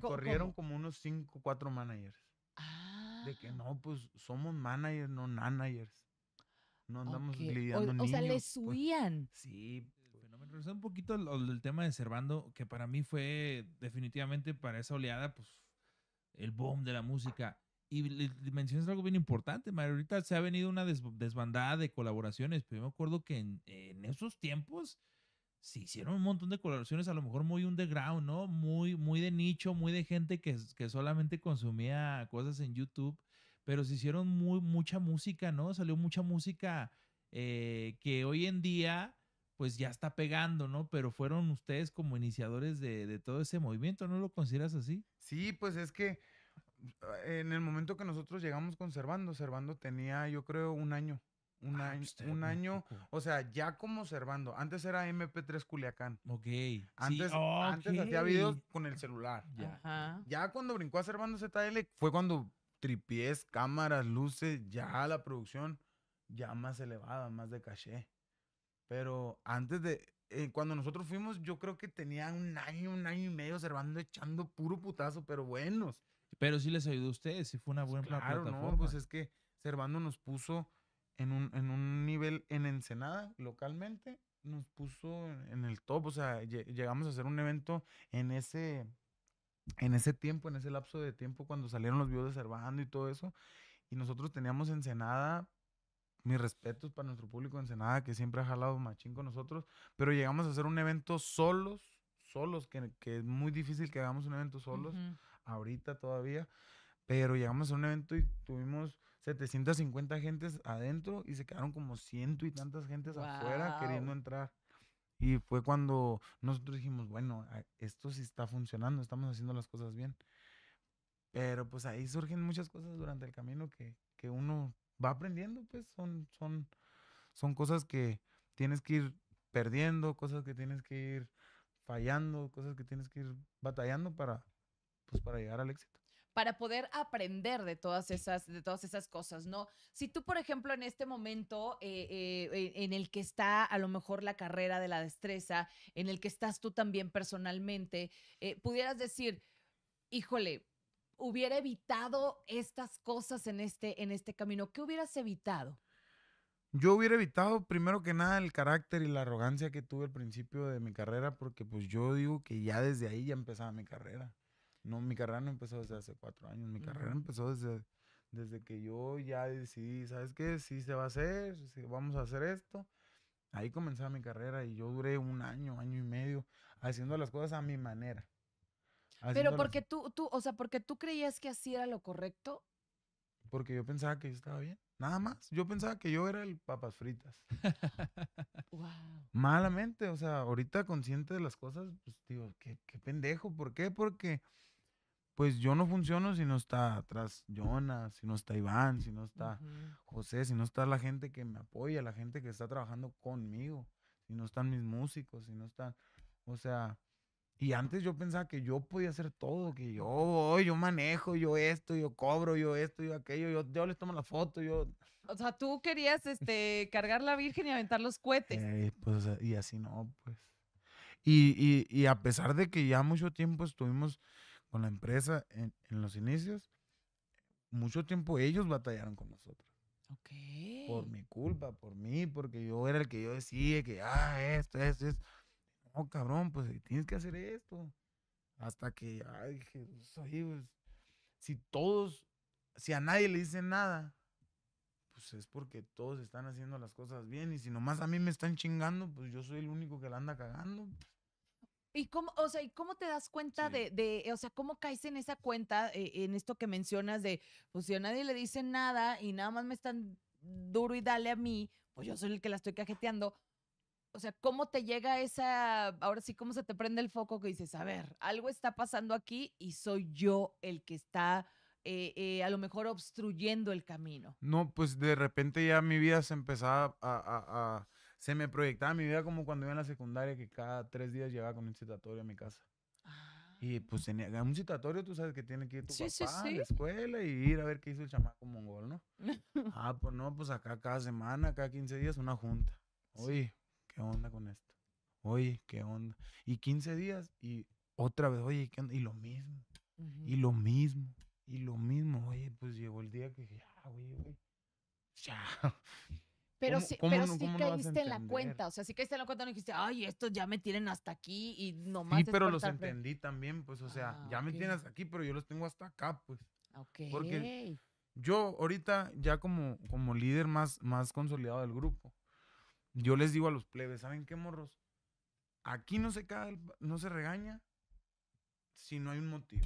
corrieron como unos 5, 4 managers. De que ah. no, pues somos managers, no managers. No andamos lidiando o, niños, o sea, les pues". subían. sí. Pues. un poquito el tema de Cervando, que para mí fue definitivamente para esa oleada, pues el boom de la música. Y mencionas algo bien importante, Mario. Ahorita se ha venido una desbandada de colaboraciones, pero me acuerdo que en, en esos tiempos se hicieron un montón de colaboraciones, a lo mejor muy underground, ¿no? Muy, muy de nicho, muy de gente que, solamente consumía cosas en YouTube, pero se hicieron muy, mucha música, ¿no? Salió mucha música eh, que hoy en día pues ya está pegando, ¿no? Pero fueron ustedes como iniciadores de, de, todo ese movimiento, ¿no lo consideras así? Sí, pues es que en el momento que nosotros llegamos con Servando, Servando tenía yo creo un año Ah, pues, un, año, un año, o sea, ya como Servando. Antes era MP3 Culiacán. Ok. Antes, sí. antes hacía videos con el celular. Ya. ya cuando brincó a Servando ZL fue cuando tripies, cámaras, luces, ya la producción ya más elevada, más de caché. Pero antes de, eh, cuando nosotros fuimos, yo creo que tenía un año, un año y medio Servando echando puro putazo, pero buenos. Pero sí les ayudó a ustedes, sí fue una pues buena plataforma. Claro, no, pues es que Servando nos puso en un, en un nivel en Ensenada, localmente, nos puso en el top. O sea, llegamos a hacer un evento en ese, en ese tiempo, en ese lapso de tiempo, cuando salieron los videos de Cervando y todo eso. Y nosotros teníamos Ensenada, mis respetos para nuestro público de Ensenada, que siempre ha jalado machín con nosotros. Pero llegamos a hacer un evento solos, solos, que, que es muy difícil que hagamos un evento solos, ahorita todavía. Pero llegamos a un evento y tuvimos 750 gentes adentro y se quedaron como ciento y tantas gentes afuera queriendo entrar. Y fue cuando nosotros dijimos, bueno, esto sí está funcionando, estamos haciendo las cosas bien. Pero pues ahí surgen muchas cosas durante el camino que, que uno va aprendiendo, pues son, son, son cosas que tienes que ir perdiendo, cosas que tienes que ir fallando, cosas que tienes que ir batallando para, pues, para llegar al éxito para poder aprender de todas esas, de todas esas cosas, ¿no? Si tú, por ejemplo, en este momento eh, eh, en el que está a lo mejor la carrera de la destreza, en el que estás tú también personalmente, eh, pudieras decir, híjole, hubiera evitado estas cosas en este, en este camino, ¿qué hubieras evitado? Yo hubiera evitado primero que nada el carácter y la arrogancia que tuve al principio de mi carrera, porque pues yo digo que ya desde ahí ya empezaba mi carrera. No, mi carrera no empezó desde hace cuatro años, mi carrera empezó desde, desde que yo ya decidí, ¿sabes qué? Si se va a hacer, vamos a hacer esto. Ahí comenzó mi carrera y yo duré un año, año y medio haciendo las cosas a mi manera. Pero porque tú, tú, o sea, porque tú creías que así era lo correcto. Porque yo pensaba que yo estaba bien. Nada más. Yo pensaba que yo era el papas fritas. Malamente, o sea, ahorita consciente de las cosas, pues digo, qué, qué pendejo. ¿Por qué? Porque pues yo no funciono si no está atrás Jonas, si no está Iván, si no está José, si no está la gente que me apoya, la gente que está trabajando conmigo, si no están mis músicos, si no están, o sea, y antes yo pensaba que yo podía hacer todo, que yo yo manejo, yo esto, yo cobro, yo esto, yo aquello, yo, yo les tomo la foto, yo... O sea, tú querías este, cargar la Virgen y aventar los cohetes. Eh, pues, y así no, pues. Y, y a pesar de que ya mucho tiempo estuvimos con la empresa en, los inicios, mucho tiempo ellos batallaron con nosotros. Okay. Por mi culpa, por mí, porque yo era el que yo decía que, ah, esto, esto, esto. No, cabrón, pues tienes que hacer esto. Hasta que, ay, pues, si todos, si a nadie le dicen nada, pues es porque todos están haciendo las cosas bien. Y si nomás a mí me están chingando, pues yo soy el único que la anda cagando. Pues. ¿Y cómo, o sea, cómo te das cuenta de, de, o sea, cómo caes en esa cuenta, eh, en esto que mencionas de, pues si a nadie le dice nada y nada más me están duro y dale a mí, pues yo soy el que la estoy cajeteando. O sea, ¿cómo te llega esa, ahora sí, cómo se te prende el foco que dices, a ver, algo está pasando aquí y soy yo el que está eh, eh, a lo mejor obstruyendo el camino? No, pues de repente ya mi vida se empezaba a, a se me proyectaba mi vida como cuando iba en la secundaria, que cada tres días llegaba con un citatorio a mi casa. Y pues ah. tenía un citatorio tú sabes que tiene que ir tu papá a la escuela y ir a ver qué hizo el chamaco mongol, ¿no? ah, pues no, pues acá cada semana, cada 15 días una junta. Oye, ¿qué onda con esto? Oye, ¿qué onda? Y 15 días y otra vez, oye, ¿qué onda? Y lo mismo, y lo mismo, y lo mismo. Oye, pues llegó el día que ya, ah, güey, güey. Ya. Pero sí, pero caíste en la cuenta, o sea, sí caíste en la cuenta, no dijiste, ay, estos ya me tienen hasta aquí y nomás. Sí, pero los entendí también, pues, o sea, ah, ya me tienen hasta aquí, pero yo los tengo hasta acá, pues. Ok. Porque yo ahorita, ya como, como líder más, más consolidado del grupo, yo les digo a los plebes, ¿saben qué, morros? Aquí no se, cae, no se regaña si no hay un motivo.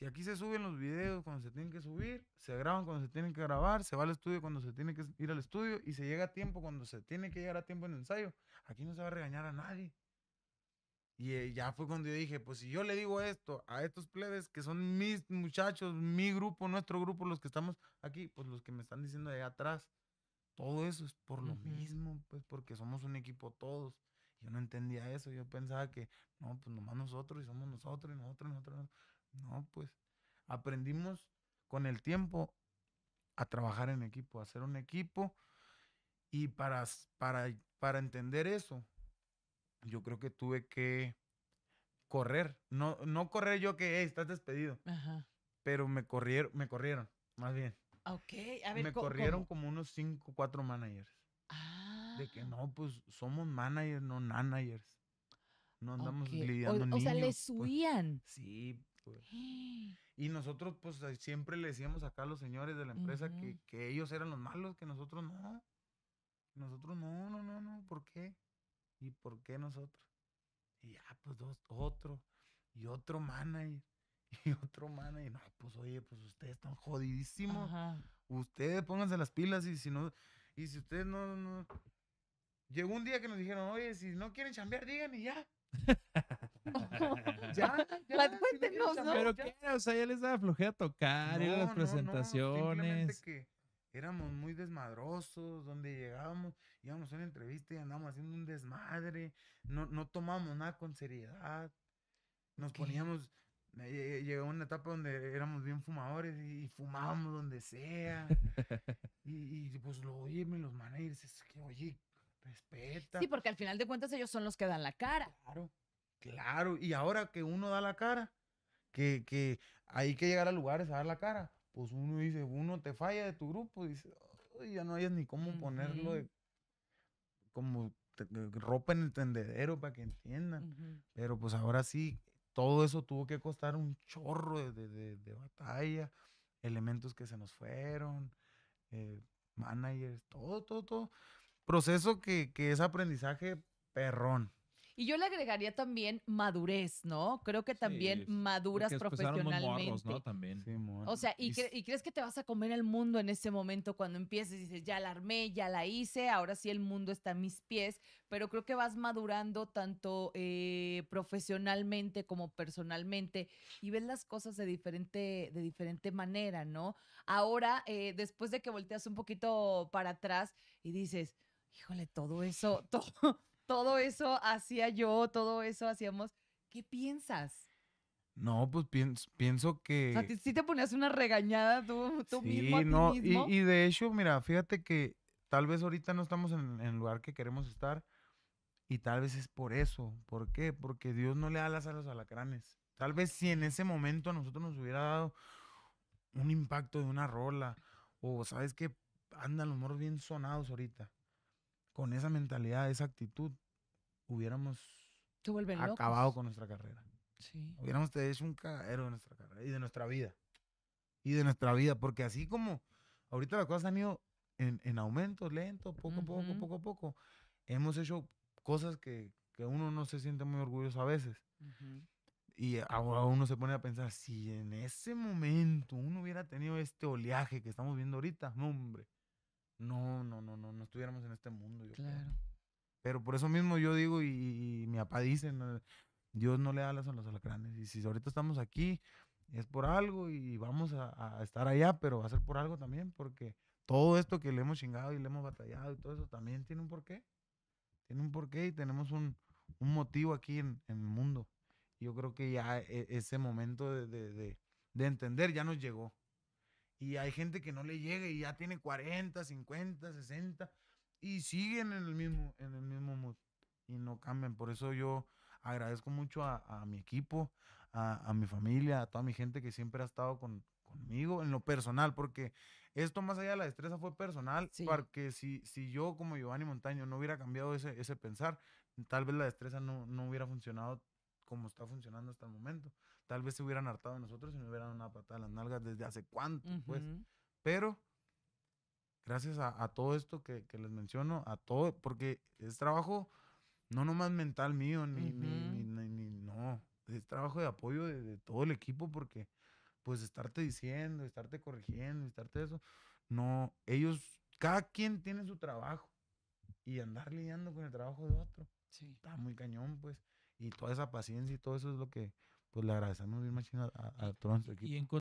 Si aquí se suben los videos cuando se tienen que subir, se graban cuando se tienen que grabar, se va al estudio cuando se tiene que ir al estudio y se llega a tiempo cuando se tiene que llegar a tiempo en el ensayo, aquí no se va a regañar a nadie. Y eh, ya fue cuando yo dije, pues si yo le digo esto a estos plebes que son mis muchachos, mi grupo, nuestro grupo, los que estamos aquí, pues los que me están diciendo allá atrás, todo eso es por lo mismo, pues porque somos un equipo todos. Yo no entendía eso, yo pensaba que no, pues nomás nosotros y somos nosotros y nosotros nosotros. Y nosotros. No, pues aprendimos con el tiempo a trabajar en equipo, a hacer un equipo. Y para, para, para entender eso, yo creo que tuve que correr. No, no correr yo que hey, estás despedido. Ajá. Pero me corrieron, me corrieron, más bien. Ok, a ver. Me corrieron como unos 5, 4 managers. Ah. De que no, pues somos managers, no managers. No andamos okay. lidiando o, o sea, les pues". subían. sí, y nosotros, pues, siempre le decíamos acá a los señores de la empresa que, que, ellos eran los malos, que nosotros no. Nosotros no, no, no, no. ¿Por qué? ¿Y por qué nosotros? Y ya, pues, dos, otro. Y otro manager. Y otro manager. No, pues, oye, pues, ustedes están jodidísimos. Ustedes pónganse las pilas y si no... Y si ustedes no, no... Llegó un día que nos dijeron, oye, si no quieren chambear, digan y ya. ya, La, ¿no? Pero qué era, o sea, ya les daba flojera tocar, las presentaciones. que éramos muy desmadrosos, donde llegábamos, íbamos a una entrevista y andábamos haciendo un desmadre, no, no tomábamos nada con seriedad, nos poníamos, eh, eh, llegó una etapa donde éramos bien fumadores y, fumábamos donde sea, y, pues lo oíme los managers, es que oye, respeta. Sí, porque al final de cuentas ellos son los que dan la cara. Claro. Claro, y ahora que uno da la cara, que, hay que llegar a lugares a dar la cara, pues uno dice, uno te falla de tu grupo, dice, ya no hay ni cómo ponerlo como eh, ropa en el tendedero para que entiendan. Pero pues ahora sí, todo eso tuvo que costar un chorro de, batalla, elementos que se nos fueron, eh, managers, todo, todo, todo. Proceso que, que es aprendizaje perrón. Y yo le agregaría también madurez, ¿no? Creo que también maduras profesionalmente. Morros, ¿no? También. o sea, y, crees que te vas a comer el mundo en ese momento cuando empieces y dices, ya la armé, ya la hice, ahora sí el mundo está a mis pies, pero creo que vas madurando tanto eh, profesionalmente como personalmente y ves las cosas de diferente, de diferente manera, ¿no? Ahora, eh, después de que volteas un poquito para atrás y dices, híjole, todo eso, todo todo eso hacía yo, todo eso hacíamos. ¿Qué piensas? No, pues pienso, que... O sea, te ponías una regañada tú, mismo a Y, de hecho, mira, fíjate que tal vez ahorita no estamos en, el lugar que queremos estar y tal vez es por eso. ¿Por qué? Porque Dios no le da las alas a los alacranes. Tal vez si en ese momento a nosotros nos hubiera dado un impacto de una rola o, ¿sabes que Andan los moros bien sonados ahorita con esa mentalidad, esa actitud, hubiéramos acabado con nuestra carrera. Hubiéramos hecho un cagadero de nuestra carrera y de nuestra vida. Y de nuestra vida, porque así como ahorita las cosas han ido en, en aumento, lento, poco a poco, poco a poco, hemos hecho cosas que, uno no se siente muy orgulloso a veces. Y ahora uno se pone a pensar, si en ese momento uno hubiera tenido este oleaje que estamos viendo ahorita, hombre, no, no, no, no, no estuviéramos en este mundo. claro. Pero por eso mismo yo digo, y, mi papá dice, Dios no le da alas a los alacranes. Y si ahorita estamos aquí, es por algo y vamos a, estar allá, pero va a ser por algo también, porque todo esto que le hemos chingado y le hemos batallado y todo eso también tiene un porqué. Tiene un porqué y tenemos un, motivo aquí en, el mundo. Yo creo que ya e, ese momento de entender ya nos llegó. Y hay gente que no le llega y ya tiene 40, 50, 60 y siguen en el mismo, en el mismo mood y no cambian. Por eso yo agradezco mucho a, mi equipo, a, mi familia, a toda mi gente que siempre ha estado conmigo en lo personal, porque esto más allá de la destreza fue personal, porque si, si yo como Giovanni Montaño no hubiera cambiado ese, ese pensar, tal vez la destreza no, no hubiera funcionado como está funcionando hasta el momento tal vez se hubieran hartado de nosotros y nos hubieran dado una patada en las nalgas desde hace cuánto, pues. Pero gracias a, todo esto que, les menciono, a todo, porque es trabajo no nomás mental mío, ni, ni, ni, no, es trabajo de apoyo de, de, todo el equipo, porque pues estarte diciendo, estarte corrigiendo, estarte eso, no, ellos, cada quien tiene su trabajo y andar lidiando con el trabajo de otro. Sí. Está muy cañón, pues. Y toda esa paciencia y todo eso es lo que, pues le agradecemos bien más a, a, a Trons, Y en